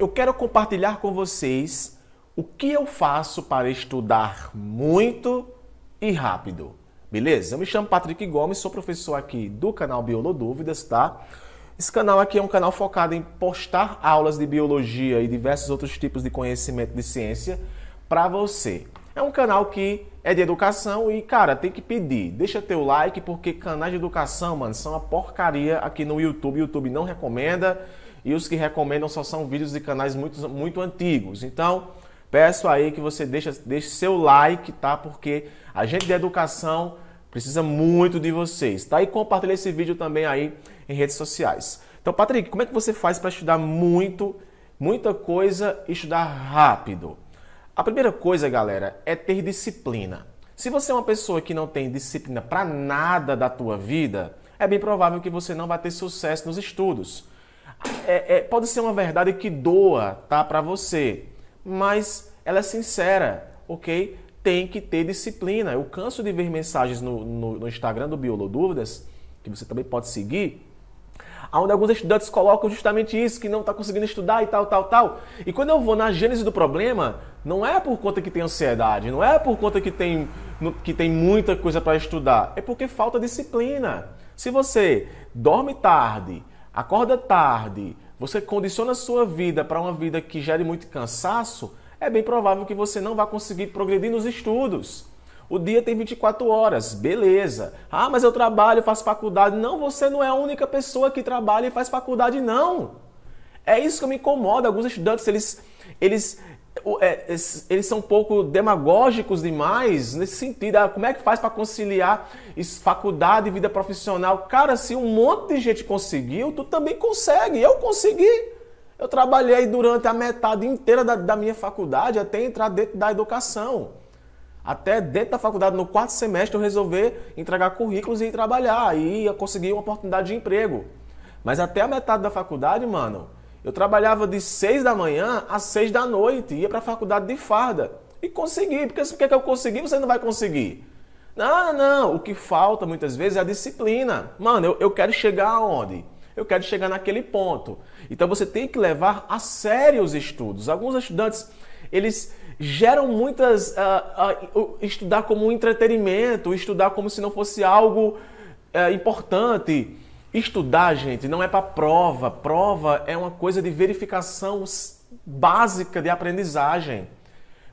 Eu quero compartilhar com vocês o que eu faço para estudar muito e rápido. Beleza? Eu me chamo Patrick Gomes, sou professor aqui do canal Biolo Dúvidas, tá? Esse canal aqui é um canal focado em postar aulas de biologia e diversos outros tipos de conhecimento de ciência para você. É um canal que é de educação e, cara, tem que pedir. Deixa teu like, porque canais de educação, mano, são uma porcaria aqui no YouTube. O YouTube não recomenda e os que recomendam só são vídeos de canais muito, muito antigos. Então, peço aí que você deixe, deixe seu like, tá? Porque a gente de educação precisa muito de vocês, tá? E compartilhe esse vídeo também aí em redes sociais. Então, Patrick, como é que você faz para estudar muito, muita coisa e estudar rápido? A primeira coisa, galera, é ter disciplina. Se você é uma pessoa que não tem disciplina para nada da tua vida, é bem provável que você não vai ter sucesso nos estudos é, é, pode ser uma verdade que doa, tá, para você, mas ela é sincera, ok? Tem que ter disciplina. Eu canso de ver mensagens no, no, no Instagram do Biolo Dúvidas, que você também pode seguir, onde alguns estudantes colocam justamente isso, que não está conseguindo estudar e tal, tal, tal. E quando eu vou na gênese do problema, não é por conta que tem ansiedade, não é por conta que tem, que tem muita coisa para estudar, é porque falta disciplina. Se você dorme tarde, acorda tarde, você condiciona a sua vida para uma vida que gere muito cansaço, é bem provável que você não vá conseguir progredir nos estudos. O dia tem 24 horas, beleza. Ah, mas eu trabalho, faço faculdade. Não, você não é a única pessoa que trabalha e faz faculdade, não. É isso que me incomoda. Alguns estudantes, eles, eles, é, eles são um pouco demagógicos demais nesse sentido. Ah, como é que faz para conciliar faculdade e vida profissional? Cara, se um monte de gente conseguiu, tu também consegue. Eu consegui. Eu trabalhei durante a metade inteira da, da minha faculdade até entrar dentro da educação. Até dentro da faculdade, no quarto semestre, eu resolver entregar currículos e ir trabalhar. E conseguir uma oportunidade de emprego. Mas até a metade da faculdade, mano, eu trabalhava de 6 da manhã às 6 da noite, ia para a faculdade de farda. E consegui, porque se quer é que eu consegui, você não vai conseguir. Não, ah, não, o que falta muitas vezes é a disciplina. Mano, eu, eu quero chegar aonde? Eu quero chegar naquele ponto. Então você tem que levar a sério os estudos. Alguns estudantes, eles geram muitas. Uh, uh, estudar como um entretenimento, estudar como se não fosse algo uh, importante. Estudar, gente, não é para prova. Prova é uma coisa de verificação básica de aprendizagem.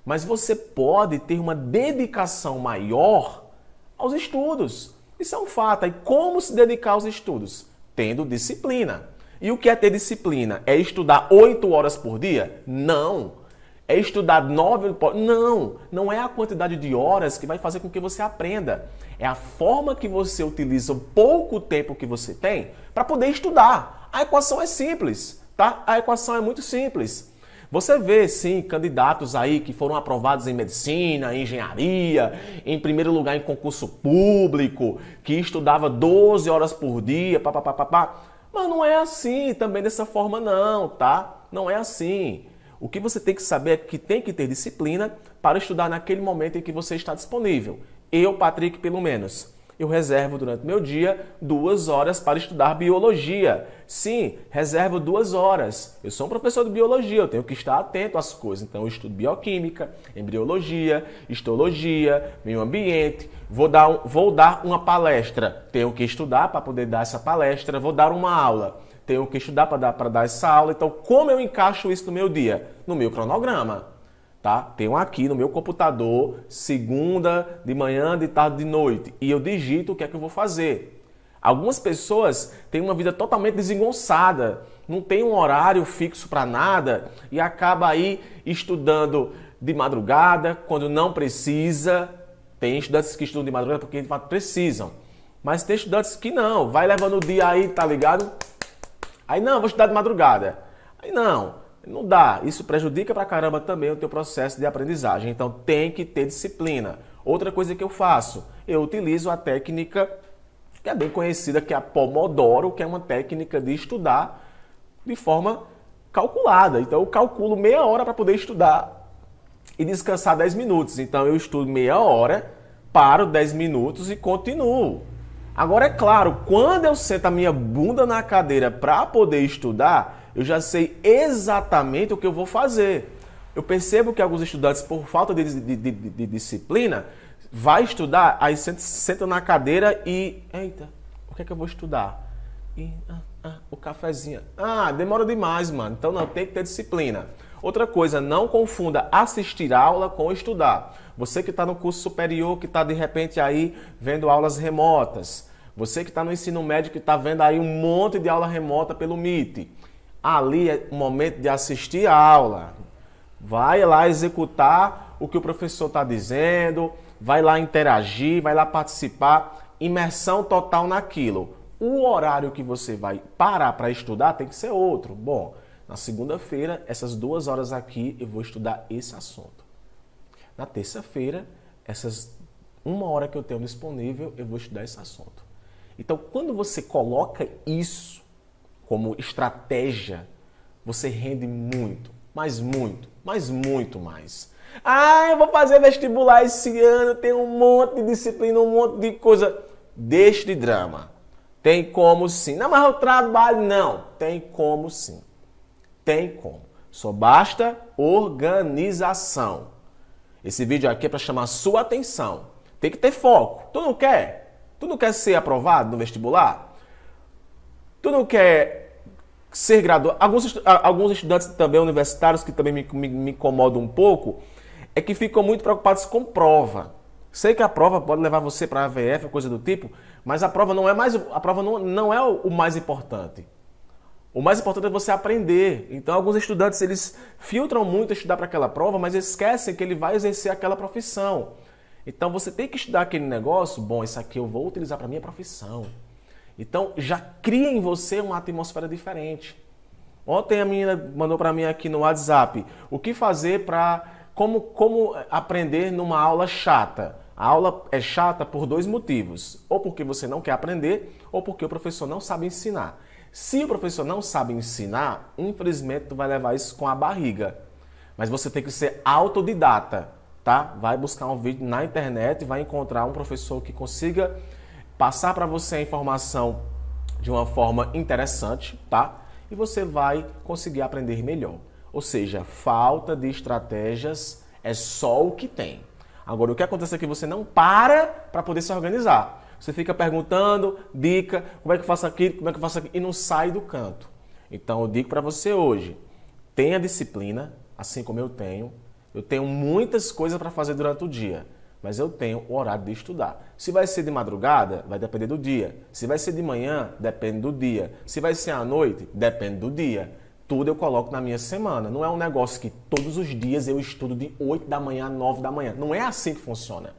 Mas você pode ter uma dedicação maior aos estudos. Isso é um fato. E como se dedicar aos estudos? Tendo disciplina. E o que é ter disciplina? É estudar oito horas por dia? Não. É estudar nove Não, não é a quantidade de horas que vai fazer com que você aprenda. É a forma que você utiliza o pouco tempo que você tem para poder estudar. A equação é simples, tá? A equação é muito simples. Você vê, sim, candidatos aí que foram aprovados em medicina, em engenharia, em primeiro lugar em concurso público, que estudava 12 horas por dia, papapá. Mas não é assim também dessa forma, não, tá? Não é assim. O que você tem que saber é que tem que ter disciplina para estudar naquele momento em que você está disponível. Eu, Patrick, pelo menos eu reservo durante meu dia duas horas para estudar biologia. Sim, reservo duas horas. Eu sou um professor de biologia, eu tenho que estar atento às coisas. Então, eu estudo bioquímica, embriologia, histologia, meio ambiente. Vou dar, vou dar uma palestra, tenho que estudar para poder dar essa palestra. Vou dar uma aula, tenho que estudar para dar, para dar essa aula. Então, como eu encaixo isso no meu dia? No meu cronograma tá? Tenho aqui no meu computador, segunda, de manhã, de tarde, de noite, e eu digito o que é que eu vou fazer. Algumas pessoas têm uma vida totalmente desengonçada, não tem um horário fixo para nada e acaba aí estudando de madrugada, quando não precisa. Tem estudantes que estudam de madrugada porque de fato precisam. Mas tem estudantes que não, vai levando o dia aí, tá ligado? Aí não, vou estudar de madrugada. Aí não, não dá. Isso prejudica pra caramba também o teu processo de aprendizagem. Então tem que ter disciplina. Outra coisa que eu faço, eu utilizo a técnica que é bem conhecida, que é a Pomodoro, que é uma técnica de estudar de forma calculada. Então eu calculo meia hora para poder estudar e descansar 10 minutos. Então eu estudo meia hora, paro 10 minutos e continuo. Agora é claro, quando eu sento a minha bunda na cadeira para poder estudar, eu já sei exatamente o que eu vou fazer. Eu percebo que alguns estudantes, por falta de, de, de, de disciplina, vai estudar, aí senta, senta, na cadeira e. Eita, o que é que eu vou estudar? E, ah, ah, o cafezinho. Ah, demora demais, mano. Então não tem que ter disciplina. Outra coisa, não confunda assistir aula com estudar. Você que está no curso superior, que está de repente aí vendo aulas remotas. Você que está no ensino médio, que está vendo aí um monte de aula remota pelo MIT ali é o momento de assistir a aula. Vai lá executar o que o professor está dizendo, vai lá interagir, vai lá participar, imersão total naquilo. O horário que você vai parar para estudar tem que ser outro. Bom, na segunda-feira, essas duas horas aqui, eu vou estudar esse assunto. Na terça-feira, essas uma hora que eu tenho disponível, eu vou estudar esse assunto. Então, quando você coloca isso como estratégia, você rende muito, mas muito, mas muito mais. Ah, eu vou fazer vestibular esse ano, tem um monte de disciplina, um monte de coisa. Deixe de drama. Tem como sim. Não, mas eu trabalho. Não, tem como sim. Tem como. Só basta organização. Esse vídeo aqui é para chamar sua atenção. Tem que ter foco. Tu não quer? Tu não quer ser aprovado no vestibular? Tu não quer ser graduado. Alguns, alguns estudantes também universitários que também me, me, me incomodam um pouco é que ficam muito preocupados com prova. Sei que a prova pode levar você para a AVF, coisa do tipo, mas a prova não é mais a prova não, não é o mais importante. O mais importante é você aprender. Então, alguns estudantes eles filtram muito estudar para aquela prova, mas esquecem que ele vai exercer aquela profissão. Então, você tem que estudar aquele negócio. Bom, isso aqui eu vou utilizar para minha profissão. Então já cria em você uma atmosfera diferente. Ontem a menina mandou para mim aqui no WhatsApp o que fazer para como, como aprender numa aula chata. A aula é chata por dois motivos: ou porque você não quer aprender, ou porque o professor não sabe ensinar. Se o professor não sabe ensinar, infelizmente tu vai levar isso com a barriga. Mas você tem que ser autodidata, tá? Vai buscar um vídeo na internet, vai encontrar um professor que consiga passar para você a informação de uma forma interessante, tá? E você vai conseguir aprender melhor. Ou seja, falta de estratégias é só o que tem. Agora, o que acontece é que você não para para poder se organizar. Você fica perguntando, dica, como é que eu faço aqui, como é que eu faço aqui e não sai do canto. Então, eu digo para você hoje, tenha disciplina, assim como eu tenho. Eu tenho muitas coisas para fazer durante o dia mas eu tenho o horário de estudar. Se vai ser de madrugada, vai depender do dia. Se vai ser de manhã, depende do dia. Se vai ser à noite, depende do dia. Tudo eu coloco na minha semana. Não é um negócio que todos os dias eu estudo de 8 da manhã a 9 da manhã. Não é assim que funciona.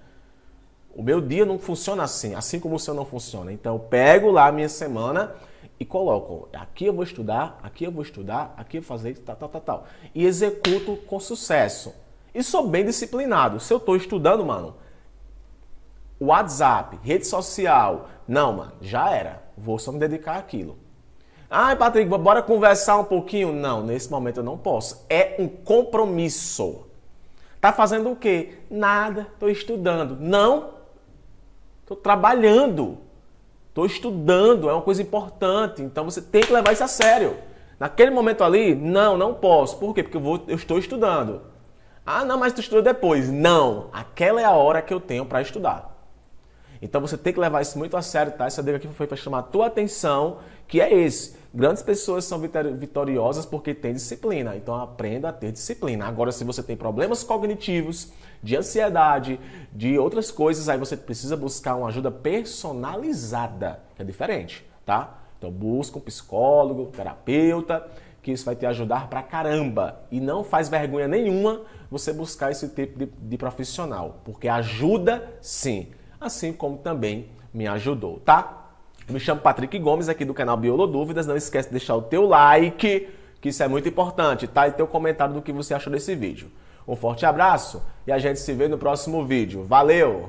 O meu dia não funciona assim, assim como o seu não funciona. Então eu pego lá a minha semana e coloco, aqui eu vou estudar, aqui eu vou estudar, aqui eu vou fazer tal, tal, tal, tal. E executo com sucesso e sou bem disciplinado. Se eu estou estudando, mano, WhatsApp, rede social, não, mano, já era. Vou só me dedicar àquilo. Ai, Patrick, bora conversar um pouquinho? Não, nesse momento eu não posso. É um compromisso. Tá fazendo o quê? Nada, tô estudando. Não, tô trabalhando. Tô estudando, é uma coisa importante. Então você tem que levar isso a sério. Naquele momento ali, não, não posso. Por quê? Porque eu, vou, eu estou estudando. Ah, não, mas tu estuda depois. Não, aquela é a hora que eu tenho para estudar. Então você tem que levar isso muito a sério, tá? Essa dica aqui foi para chamar a tua atenção, que é esse. Grandes pessoas são vitoriosas porque têm disciplina. Então aprenda a ter disciplina. Agora, se você tem problemas cognitivos, de ansiedade, de outras coisas, aí você precisa buscar uma ajuda personalizada, que é diferente, tá? Então busca um psicólogo, um terapeuta que isso vai te ajudar pra caramba. E não faz vergonha nenhuma você buscar esse tipo de, de profissional, porque ajuda sim, assim como também me ajudou, tá? Eu me chamo Patrick Gomes aqui do canal Biolo Dúvidas, não esquece de deixar o teu like, que isso é muito importante, tá? E teu comentário do que você achou desse vídeo. Um forte abraço e a gente se vê no próximo vídeo. Valeu!